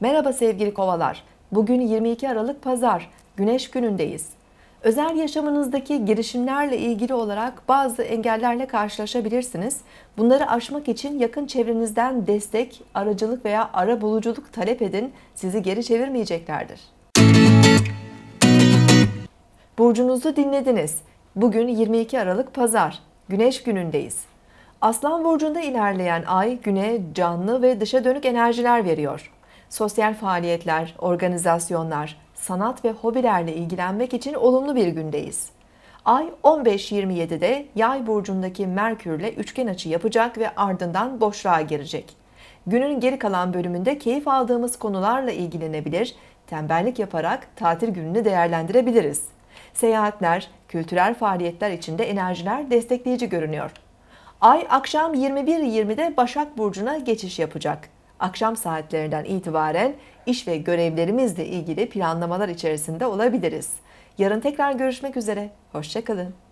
Merhaba sevgili kovalar. Bugün 22 Aralık Pazar, Güneş günündeyiz. Özel yaşamınızdaki girişimlerle ilgili olarak bazı engellerle karşılaşabilirsiniz. Bunları aşmak için yakın çevrenizden destek, aracılık veya ara buluculuk talep edin. Sizi geri çevirmeyeceklerdir. Burcunuzu dinlediniz. Bugün 22 Aralık Pazar, Güneş günündeyiz. Aslan burcunda ilerleyen ay güne canlı ve dışa dönük enerjiler veriyor sosyal faaliyetler, organizasyonlar, sanat ve hobilerle ilgilenmek için olumlu bir gündeyiz. Ay 15-27'de Yay burcundaki Merkürle üçgen açı yapacak ve ardından boşluğa girecek. Günün geri kalan bölümünde keyif aldığımız konularla ilgilenebilir, tembellik yaparak tatil gününü değerlendirebiliriz. Seyahatler, kültürel faaliyetler içinde enerjiler destekleyici görünüyor. Ay akşam 21.20'de Başak burcuna geçiş yapacak akşam saatlerinden itibaren iş ve görevlerimizle ilgili planlamalar içerisinde olabiliriz. Yarın tekrar görüşmek üzere. Hoşçakalın.